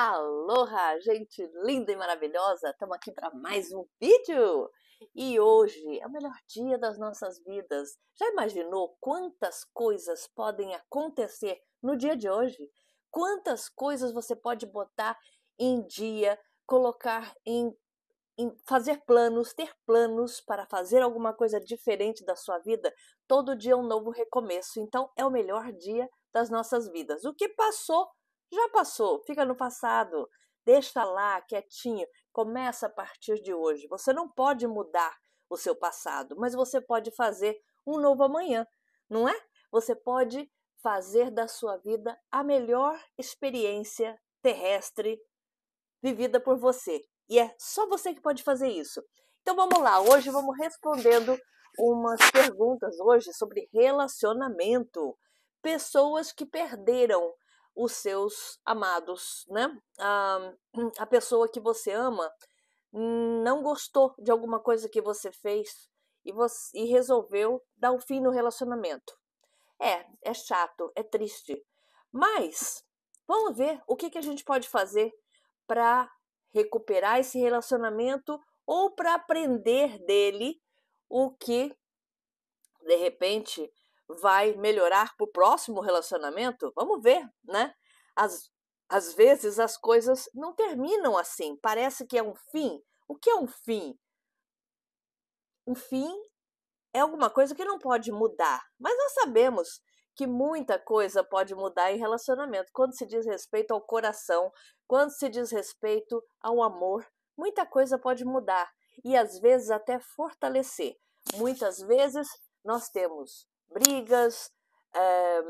Aloha, gente linda e maravilhosa! Estamos aqui para mais um vídeo! E hoje é o melhor dia das nossas vidas. Já imaginou quantas coisas podem acontecer no dia de hoje? Quantas coisas você pode botar em dia, colocar em, em fazer planos, ter planos para fazer alguma coisa diferente da sua vida? Todo dia é um novo recomeço, então é o melhor dia das nossas vidas. O que passou já passou, fica no passado, deixa lá quietinho, começa a partir de hoje. Você não pode mudar o seu passado, mas você pode fazer um novo amanhã, não é? Você pode fazer da sua vida a melhor experiência terrestre vivida por você. E é só você que pode fazer isso. Então vamos lá, hoje vamos respondendo umas perguntas hoje sobre relacionamento. Pessoas que perderam os seus amados, né? A, ah, a pessoa que você ama não gostou de alguma coisa que você fez e, você, e resolveu dar um fim no relacionamento. É, é chato, é triste. Mas vamos ver o que, que a gente pode fazer para recuperar esse relacionamento ou para aprender dele o que de repente vai melhorar para o próximo relacionamento? Vamos ver, né? As, às vezes as coisas não terminam assim, parece que é um fim. O que é um fim? Um fim é alguma coisa que não pode mudar, mas nós sabemos que muita coisa pode mudar em relacionamento quando se diz respeito ao coração, quando se diz respeito ao amor, muita coisa pode mudar e às vezes até fortalecer. Muitas vezes nós temos brigas, é,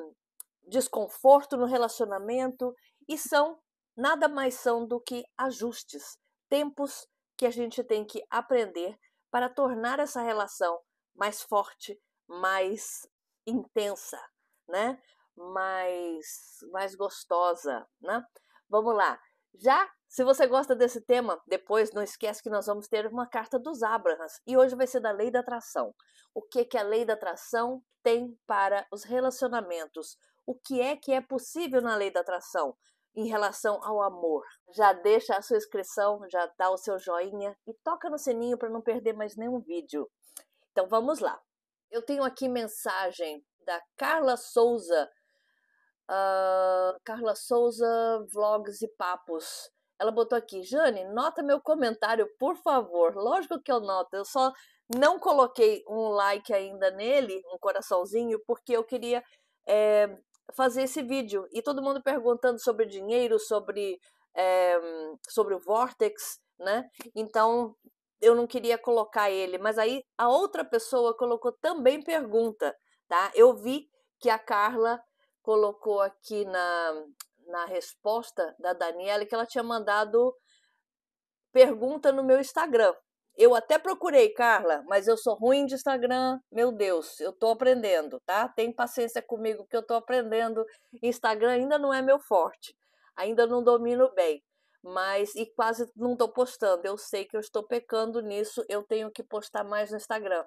desconforto no relacionamento e são nada mais são do que ajustes, tempos que a gente tem que aprender para tornar essa relação mais forte, mais intensa, né? Mais mais gostosa, né? Vamos lá. Já se você gosta desse tema, depois não esquece que nós vamos ter uma carta dos Abrahams e hoje vai ser da lei da atração. O que que a lei da atração tem para os relacionamentos? O que é que é possível na lei da atração em relação ao amor? Já deixa a sua inscrição, já dá o seu joinha e toca no sininho para não perder mais nenhum vídeo. Então vamos lá. Eu tenho aqui mensagem da Carla Souza uh, Carla Souza Vlogs e Papos. Ela botou aqui, Jane, nota meu comentário, por favor. Lógico que eu noto, eu só não coloquei um like ainda nele, um coraçãozinho, porque eu queria é, fazer esse vídeo. E todo mundo perguntando sobre dinheiro, sobre, é, sobre o Vortex, né? Então eu não queria colocar ele, mas aí a outra pessoa colocou também pergunta, tá? Eu vi que a Carla colocou aqui na, na resposta da Daniela que ela tinha mandado pergunta no meu Instagram. Eu até procurei, Carla, mas eu sou ruim de Instagram. Meu Deus, eu tô aprendendo, tá? Tem paciência comigo que eu tô aprendendo. Instagram ainda não é meu forte. Ainda não domino bem. Mas e quase não tô postando. Eu sei que eu estou pecando nisso. Eu tenho que postar mais no Instagram.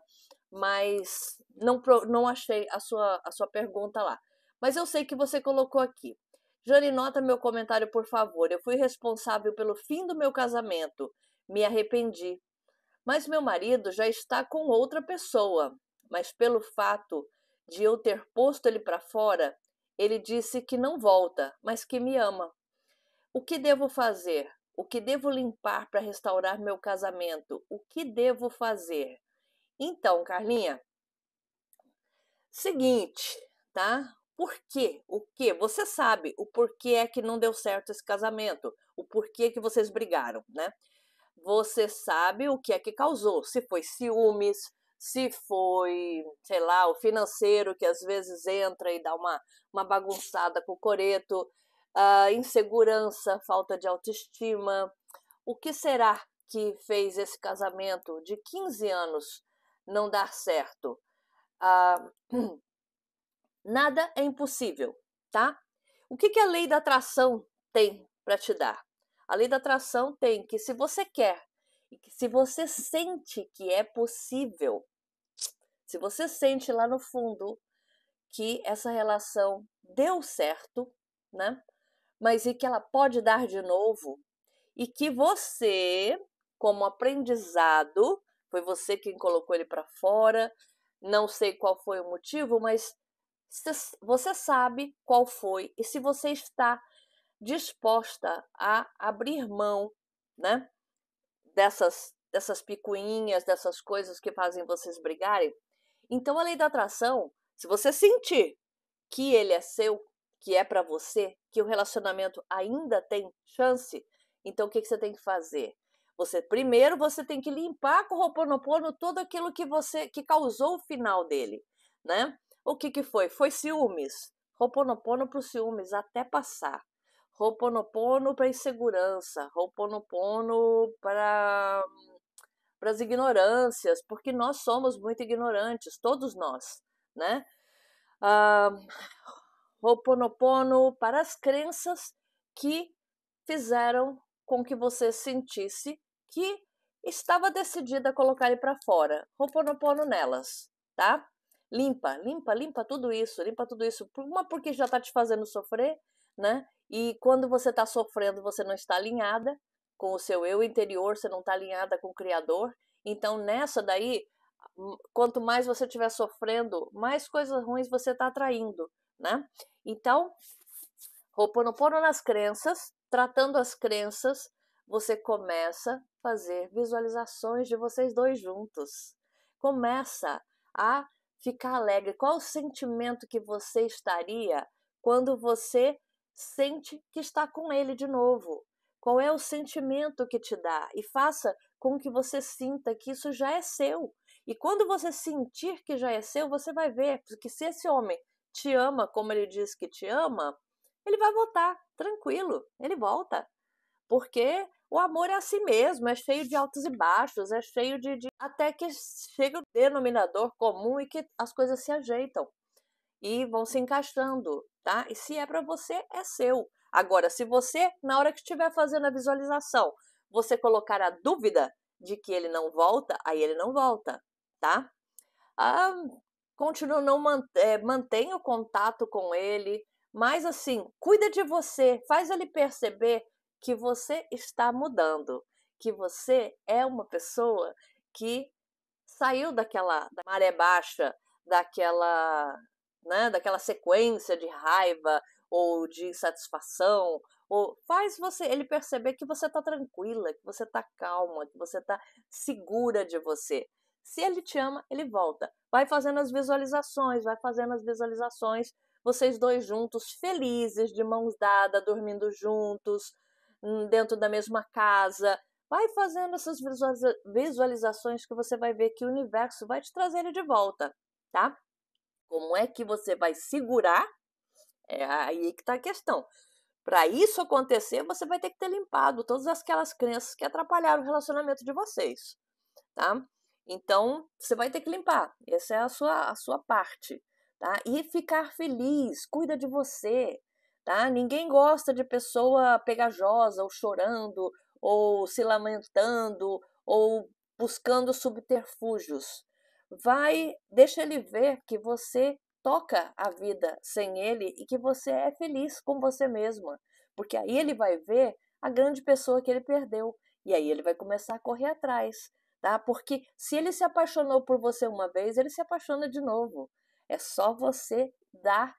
Mas não não achei a sua a sua pergunta lá. Mas eu sei que você colocou aqui. Jane, nota meu comentário, por favor. Eu fui responsável pelo fim do meu casamento. Me arrependi. Mas meu marido já está com outra pessoa. Mas pelo fato de eu ter posto ele para fora, ele disse que não volta, mas que me ama. O que devo fazer? O que devo limpar para restaurar meu casamento? O que devo fazer? Então, Carlinha, seguinte, tá? por quê? O que? Você sabe o porquê é que não deu certo esse casamento, o porquê que vocês brigaram, né? Você sabe o que é que causou, se foi ciúmes, se foi, sei lá, o financeiro que às vezes entra e dá uma, uma bagunçada com o coreto, a ah, insegurança, falta de autoestima. O que será que fez esse casamento de 15 anos não dar certo? Uh, Nada é impossível, tá? O que, que a lei da atração tem para te dar? A lei da atração tem que se você quer e que se você sente que é possível, se você sente lá no fundo que essa relação deu certo, né? Mas e que ela pode dar de novo e que você, como aprendizado, foi você quem colocou ele para fora. Não sei qual foi o motivo, mas você sabe qual foi e se você está disposta a abrir mão, né, dessas dessas picuinhas, dessas coisas que fazem vocês brigarem. Então a lei da atração, se você sentir que ele é seu, que é para você, que o relacionamento ainda tem chance, então o que, que você tem que fazer? Você primeiro você tem que limpar com o Ho'oponopono todo aquilo que você que causou o final dele, né? O que que foi? Foi ciúmes. Roponopono para os ciúmes até passar. Roponopono para insegurança. Roponopono para para as ignorâncias, porque nós somos muito ignorantes, todos nós, né? Ah, Ho'oponopono para as crenças que fizeram com que você sentisse que estava decidida a colocar ele para fora. Ho'oponopono nelas, tá? Limpa, limpa, limpa tudo isso, limpa tudo isso. Uma porque já está te fazendo sofrer, né? E quando você está sofrendo, você não está alinhada com o seu eu interior, você não está alinhada com o Criador. Então, nessa daí, quanto mais você estiver sofrendo, mais coisas ruins você está atraindo, né? Então, Roponopono nas crenças, tratando as crenças, você começa a fazer visualizações de vocês dois juntos. Começa a ficar alegre? Qual o sentimento que você estaria quando você sente que está com ele de novo? Qual é o sentimento que te dá? E faça com que você sinta que isso já é seu. E quando você sentir que já é seu, você vai ver que se esse homem te ama como ele diz que te ama, ele vai voltar, tranquilo, ele volta. Porque o amor é assim mesmo, é cheio de altos e baixos, é cheio de, de... até que chega o denominador comum e que as coisas se ajeitam e vão se encaixando, tá? E se é para você, é seu. Agora, se você, na hora que estiver fazendo a visualização, você colocar a dúvida de que ele não volta, aí ele não volta, tá? Ah, continua, não é, mantenha o contato com ele, mas assim, cuida de você, faz ele perceber que você está mudando, que você é uma pessoa que saiu daquela da maré baixa, daquela, né, daquela sequência de raiva ou de insatisfação, ou faz você ele perceber que você está tranquila, que você está calma, que você está segura de você. Se ele te ama, ele volta. Vai fazendo as visualizações, vai fazendo as visualizações, vocês dois juntos, felizes, de mãos dadas, dormindo juntos, Hum, dentro da mesma casa. Vai fazendo essas visualizações que você vai ver que o universo vai te trazer ele de volta, tá? Como é que você vai segurar? É aí que está a questão. Para isso acontecer, você vai ter que ter limpado todas aquelas crenças que atrapalharam o relacionamento de vocês, tá? Então, você vai ter que limpar. Essa é a sua, a sua parte, tá? E ficar feliz, cuida de você tá? Ninguém gosta de pessoa pegajosa, ou chorando, ou se lamentando, ou buscando subterfúgios. Vai, deixa ele ver que você toca a vida sem ele e que você é feliz com você mesma, porque aí ele vai ver a grande pessoa que ele perdeu e aí ele vai começar a correr atrás, tá? Porque se ele se apaixonou por você uma vez, ele se apaixona de novo. É só você dar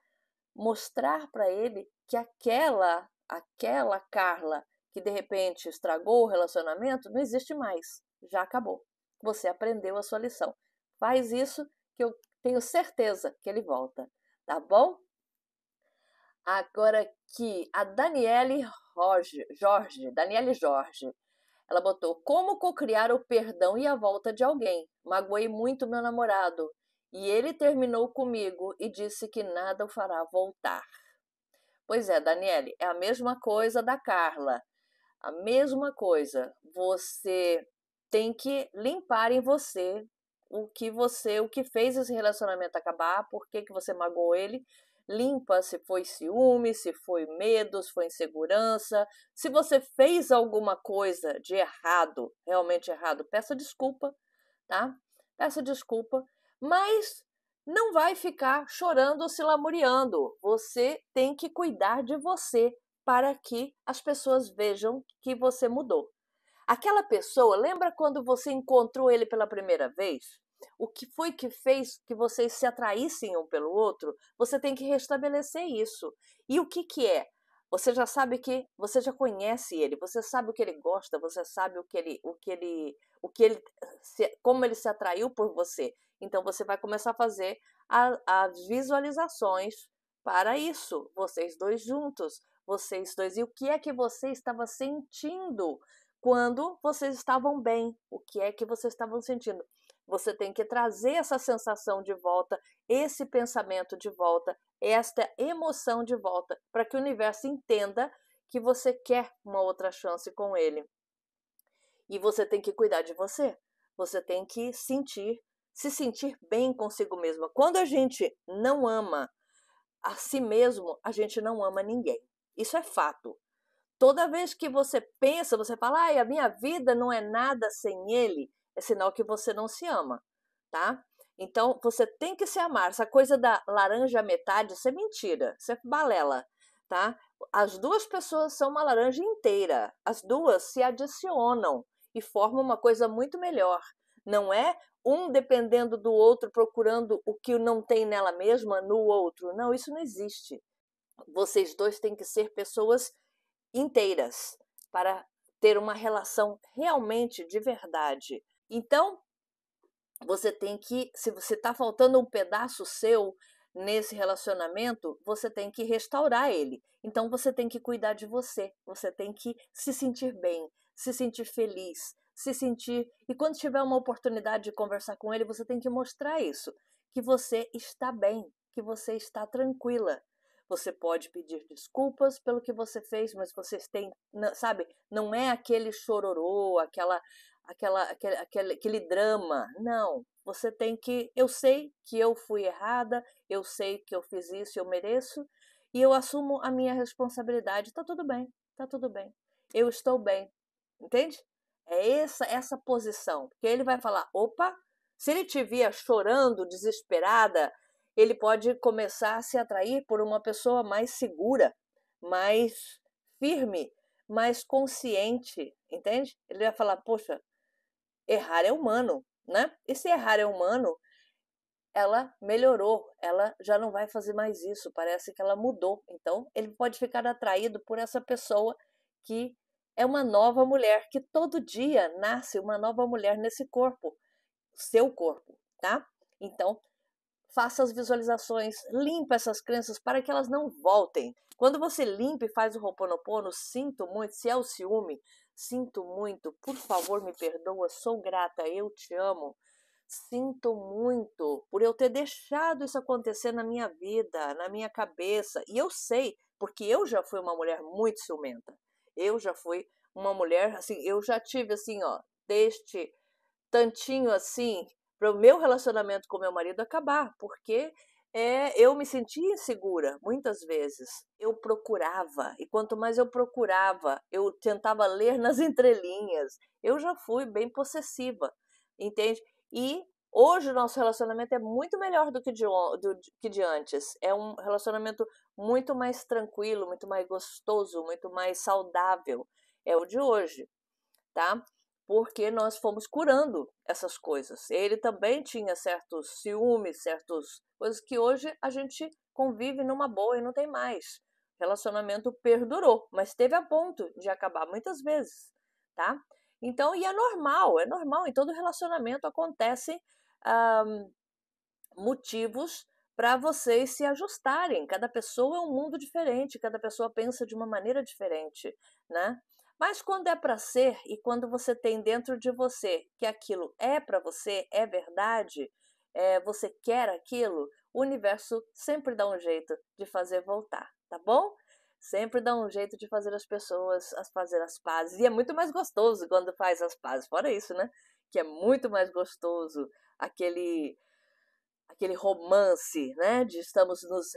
mostrar para ele que aquela, aquela Carla que de repente estragou o relacionamento não existe mais, já acabou. Você aprendeu a sua lição. Faz isso que eu tenho certeza que ele volta, tá bom? Agora aqui, a Daniele Jorge, Jorge, Daniele Jorge. Ela botou como cocriar o perdão e a volta de alguém. Magoei muito meu namorado. E ele terminou comigo e disse que nada o fará voltar. Pois é, Daniele, é a mesma coisa da Carla. A mesma coisa. Você tem que limpar em você o que você, o que fez esse relacionamento acabar, por que, que você magoou ele. Limpa se foi ciúme, se foi medo, se foi insegurança. Se você fez alguma coisa de errado, realmente errado, peça desculpa, tá? Peça desculpa mas não vai ficar chorando ou se lamuriando. Você tem que cuidar de você para que as pessoas vejam que você mudou. Aquela pessoa, lembra quando você encontrou ele pela primeira vez? O que foi que fez que vocês se atraíssem um pelo outro? Você tem que restabelecer isso. E o que, que é? Você já sabe que você já conhece ele, você sabe o que ele gosta, você sabe o que ele, o que ele, o que ele, se, como ele se atraiu por você. Então você vai começar a fazer as visualizações para isso, vocês dois juntos, vocês dois. E o que é que você estava sentindo quando vocês estavam bem? O que é que vocês estavam sentindo? Você tem que trazer essa sensação de volta, esse pensamento de volta, esta emoção de volta, para que o universo entenda que você quer uma outra chance com ele. E você tem que cuidar de você. Você tem que sentir, se sentir bem consigo mesma. Quando a gente não ama a si mesmo, a gente não ama ninguém. Isso é fato. Toda vez que você pensa, você fala, ai, a minha vida não é nada sem ele é sinal que você não se ama, tá? Então, você tem que se amar. Essa coisa da laranja à metade, isso é mentira, isso é balela, tá? As duas pessoas são uma laranja inteira. As duas se adicionam e formam uma coisa muito melhor. Não é um dependendo do outro, procurando o que não tem nela mesma no outro. Não, isso não existe. Vocês dois têm que ser pessoas inteiras para ter uma relação realmente de verdade. Então, você tem que, se você está faltando um pedaço seu nesse relacionamento, você tem que restaurar ele. Então, você tem que cuidar de você, você tem que se sentir bem, se sentir feliz, se sentir. E quando tiver uma oportunidade de conversar com ele, você tem que mostrar isso, que você está bem, que você está tranquila. Você pode pedir desculpas pelo que você fez, mas vocês têm, sabe, não é aquele chororô, aquela aquela, aquele, aquele, aquele drama. Não, você tem que. Eu sei que eu fui errada, eu sei que eu fiz isso, eu mereço, e eu assumo a minha responsabilidade. Tá tudo bem, tá tudo bem. Eu estou bem. Entende? É essa essa posição. Porque ele vai falar: opa, se ele te via chorando, desesperada, ele pode começar a se atrair por uma pessoa mais segura, mais firme, mais consciente. Entende? Ele vai falar: poxa, errar é humano, né? E se errar é humano, ela melhorou, ela já não vai fazer mais isso, parece que ela mudou. Então, ele pode ficar atraído por essa pessoa que é uma nova mulher, que todo dia nasce uma nova mulher nesse corpo, seu corpo, tá? Então, faça as visualizações, limpa essas crenças para que elas não voltem. Quando você limpa e faz o Ho'oponopono, sinto muito, se é o ciúme, Sinto muito, por favor, me perdoa, sou grata, eu te amo. Sinto muito por eu ter deixado isso acontecer na minha vida, na minha cabeça. E eu sei, porque eu já fui uma mulher muito ciumenta. Eu já fui uma mulher, assim, eu já tive, assim, ó, deste tantinho assim, para o meu relacionamento com meu marido acabar, porque é, eu me sentia insegura muitas vezes. Eu procurava, e quanto mais eu procurava, eu tentava ler nas entrelinhas. Eu já fui bem possessiva, entende? E hoje o nosso relacionamento é muito melhor do que de, do que de antes. É um relacionamento muito mais tranquilo, muito mais gostoso, muito mais saudável. É o de hoje, tá? porque nós fomos curando essas coisas. Ele também tinha certos ciúmes, certas coisas que hoje a gente convive numa boa e não tem mais. O relacionamento perdurou, mas teve a ponto de acabar muitas vezes, tá? Então, e é normal, é normal, em todo relacionamento acontecem hum, motivos para vocês se ajustarem. Cada pessoa é um mundo diferente, cada pessoa pensa de uma maneira diferente, né? Mas quando é para ser e quando você tem dentro de você que aquilo é para você, é verdade, é, você quer aquilo, o universo sempre dá um jeito de fazer voltar, tá bom? Sempre dá um jeito de fazer as pessoas as fazer as pazes. E é muito mais gostoso quando faz as pazes, fora isso, né? Que é muito mais gostoso aquele aquele romance, né? De estamos nos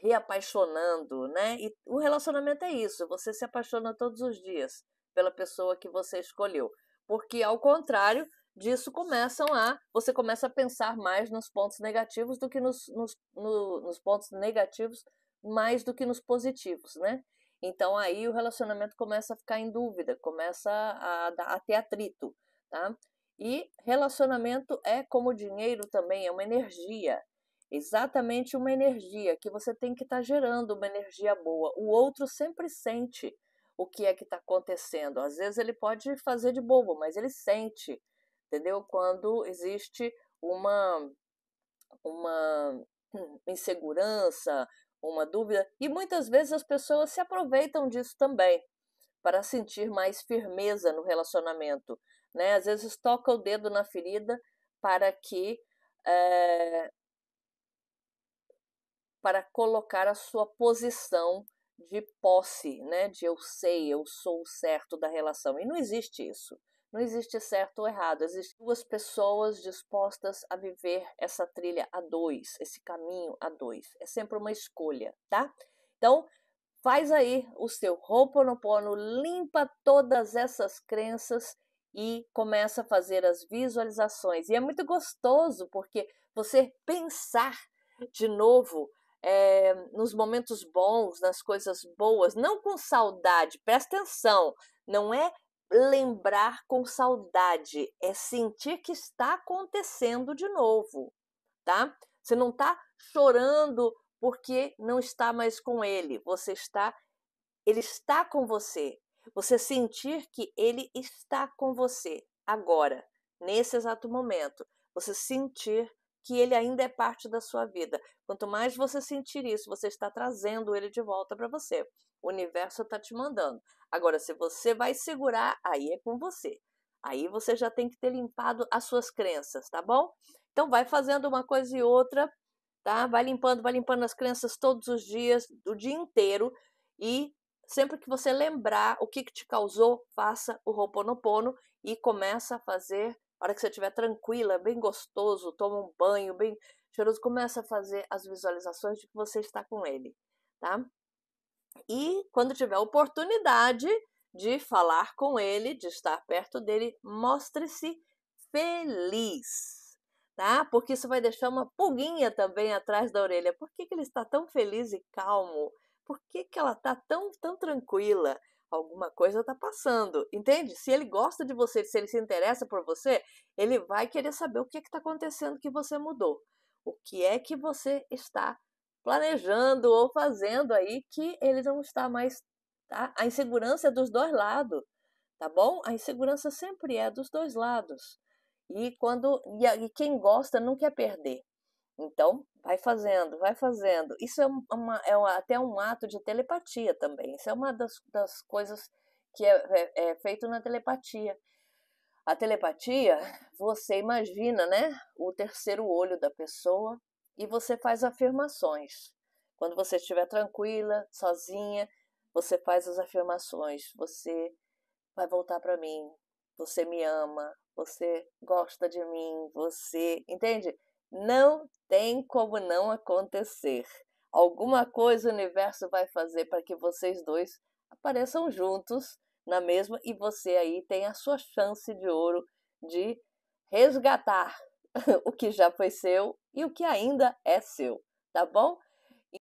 reapaixonando, né? E o relacionamento é isso, você se apaixona todos os dias pela pessoa que você escolheu. Porque, ao contrário disso, começam a. Você começa a pensar mais nos pontos negativos do que nos, nos, no, nos pontos negativos, mais do que nos positivos, né? Então aí o relacionamento começa a ficar em dúvida, começa a, a ter atrito, tá? E relacionamento é como dinheiro também, é uma energia. Exatamente uma energia que você tem que estar tá gerando uma energia boa. O outro sempre sente o que é que está acontecendo. Às vezes ele pode fazer de bobo, mas ele sente, entendeu? Quando existe uma, uma insegurança, uma dúvida, e muitas vezes as pessoas se aproveitam disso também para sentir mais firmeza no relacionamento, né? Às vezes toca o dedo na ferida para que é, para colocar a sua posição de posse, né? De eu sei, eu sou o certo da relação. E não existe isso. Não existe certo ou errado, existem duas pessoas dispostas a viver essa trilha a dois, esse caminho a dois. É sempre uma escolha, tá? Então, faz aí o seu Ho'oponopono, limpa todas essas crenças e começa a fazer as visualizações. E é muito gostoso porque você pensar de novo é, nos momentos bons, nas coisas boas, não com saudade, presta atenção, não é lembrar com saudade, é sentir que está acontecendo de novo, tá? Você não está chorando porque não está mais com ele, você está, ele está com você. Você sentir que ele está com você agora, nesse exato momento. Você sentir que ele ainda é parte da sua vida. Quanto mais você sentir isso, você está trazendo ele de volta para você. O universo está te mandando. Agora, se você vai segurar, aí é com você. Aí você já tem que ter limpado as suas crenças, tá bom? Então vai fazendo uma coisa e outra, tá? Vai limpando, vai limpando as crenças todos os dias, do dia inteiro e sempre que você lembrar o que, que te causou, faça o Roponopono e começa a fazer a hora que você estiver tranquila, bem gostoso, toma um banho, bem cheiroso, começa a fazer as visualizações de que você está com ele, tá? E quando tiver oportunidade de falar com ele, de estar perto dele, mostre-se feliz, tá? Porque isso vai deixar uma pulguinha também atrás da orelha. Por que, que ele está tão feliz e calmo? Por que, que ela está tão, tão tranquila? alguma coisa tá passando, entende? Se ele gosta de você, se ele se interessa por você, ele vai querer saber o que é que tá acontecendo que você mudou. O que é que você está planejando ou fazendo aí que ele não está mais, tá? A insegurança é dos dois lados, tá bom? A insegurança sempre é dos dois lados. E quando e quem gosta não quer perder. Então, vai fazendo, vai fazendo. Isso é, uma, é uma, até um ato de telepatia também. Isso é uma das, das coisas que é, é, é feito na telepatia. A telepatia, você imagina, né? O terceiro olho da pessoa e você faz afirmações. Quando você estiver tranquila, sozinha, você faz as afirmações. Você vai voltar para mim. Você me ama. Você gosta de mim. Você. Entende? Não tem como não acontecer. Alguma coisa o universo vai fazer para que vocês dois apareçam juntos na mesma e você aí tem a sua chance de ouro de resgatar o que já foi seu e o que ainda é seu, tá bom?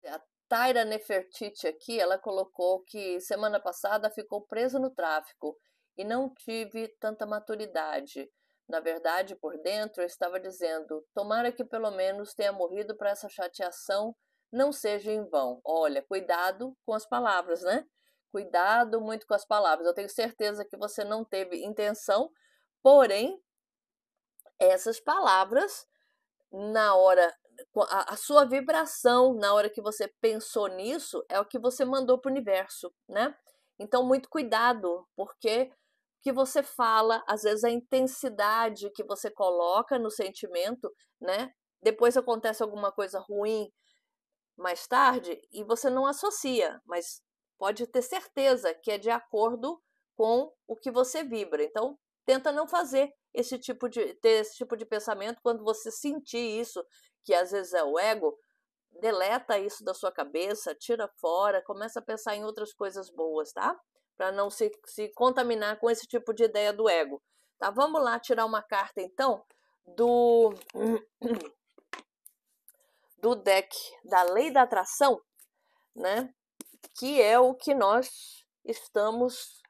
A Taira Nefertiti aqui, ela colocou que semana passada ficou preso no tráfico e não tive tanta maturidade. Na verdade, por dentro, eu estava dizendo: tomara que pelo menos tenha morrido para essa chateação não seja em vão. Olha, cuidado com as palavras, né? Cuidado muito com as palavras. Eu tenho certeza que você não teve intenção, porém, essas palavras, na hora, a, a sua vibração, na hora que você pensou nisso, é o que você mandou para o universo, né? Então, muito cuidado, porque que você fala, às vezes a intensidade que você coloca no sentimento, né? Depois acontece alguma coisa ruim mais tarde e você não associa, mas pode ter certeza que é de acordo com o que você vibra. Então, tenta não fazer esse tipo de ter esse tipo de pensamento quando você sentir isso, que às vezes é o ego, deleta isso da sua cabeça, tira fora, começa a pensar em outras coisas boas, tá? para não se, se contaminar com esse tipo de ideia do ego. Tá? Vamos lá tirar uma carta então do do deck da lei da atração, né? Que é o que nós estamos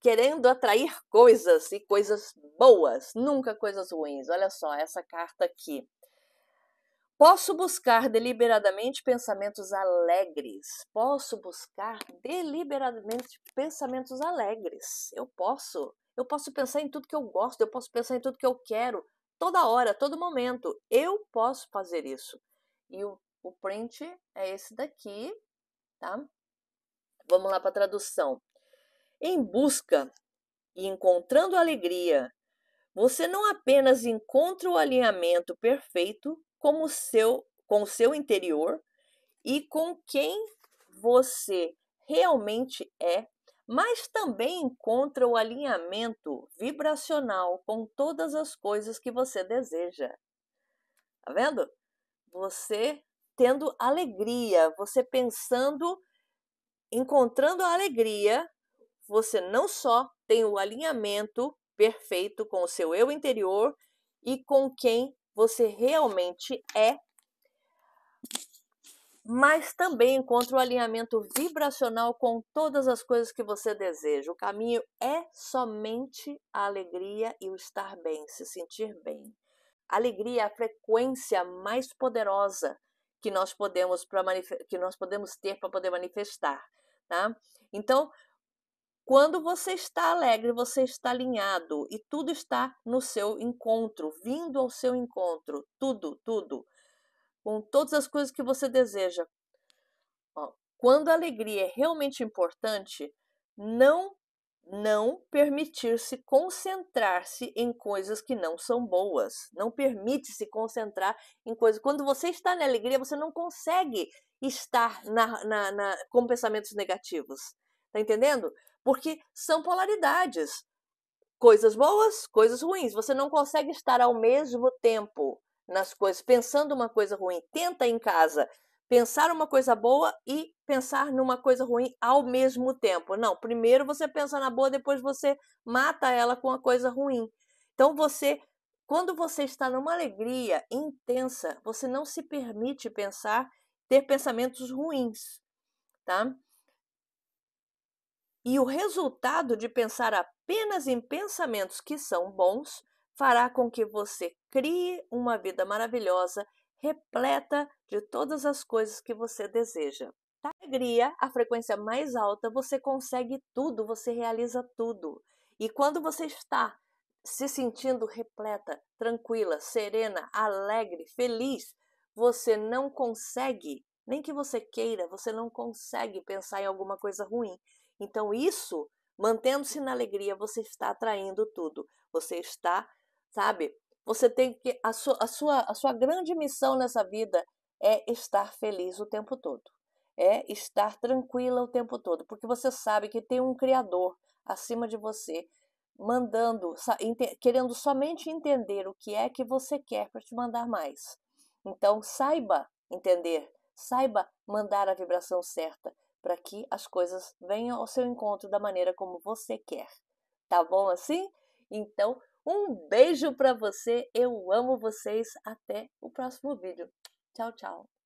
querendo atrair coisas e coisas boas, nunca coisas ruins. Olha só essa carta aqui. Posso buscar deliberadamente pensamentos alegres. Posso buscar deliberadamente pensamentos alegres. Eu posso. Eu posso pensar em tudo que eu gosto, eu posso pensar em tudo que eu quero, toda hora, todo momento. Eu posso fazer isso. E o, o print é esse daqui, tá? Vamos lá para a tradução. Em busca e encontrando alegria, você não apenas encontra o alinhamento perfeito o seu, com o seu interior e com quem você realmente é, mas também encontra o alinhamento vibracional com todas as coisas que você deseja. Tá vendo? Você tendo alegria, você pensando, encontrando a alegria, você não só tem o alinhamento perfeito com o seu eu interior e com quem você realmente é, mas também encontra o alinhamento vibracional com todas as coisas que você deseja. O caminho é somente a alegria e o estar bem, se sentir bem. alegria é a frequência mais poderosa que nós podemos, que nós podemos ter para poder manifestar. Tá? Então, quando você está alegre, você está alinhado e tudo está no seu encontro, vindo ao seu encontro, tudo, tudo, com todas as coisas que você deseja. quando a alegria é realmente importante, não não permitir-se concentrar-se em coisas que não são boas. Não permite se concentrar em coisas. Quando você está na alegria, você não consegue estar na, na, na com pensamentos negativos. Tá entendendo? porque são polaridades. Coisas boas, coisas ruins. Você não consegue estar ao mesmo tempo nas coisas, pensando uma coisa ruim. Tenta em casa pensar uma coisa boa e pensar numa coisa ruim ao mesmo tempo. Não, primeiro você pensa na boa, depois você mata ela com a coisa ruim. Então você, quando você está numa alegria intensa, você não se permite pensar ter pensamentos ruins, tá? E o resultado de pensar apenas em pensamentos que são bons fará com que você crie uma vida maravilhosa, repleta de todas as coisas que você deseja. Da alegria, a frequência mais alta, você consegue tudo, você realiza tudo. E quando você está se sentindo repleta, tranquila, serena, alegre, feliz, você não consegue, nem que você queira, você não consegue pensar em alguma coisa ruim. Então, isso, mantendo-se na alegria, você está atraindo tudo. Você está, sabe? Você tem que. A sua, a sua, a sua grande missão nessa vida é estar feliz o tempo todo. É estar tranquila o tempo todo, porque você sabe que tem um Criador acima de você, mandando, querendo somente entender o que é que você quer para te mandar mais. Então, saiba entender, saiba mandar a vibração certa, para que as coisas venham ao seu encontro da maneira como você quer. Tá bom assim? Então, um beijo para você, eu amo vocês, até o próximo vídeo. Tchau, tchau.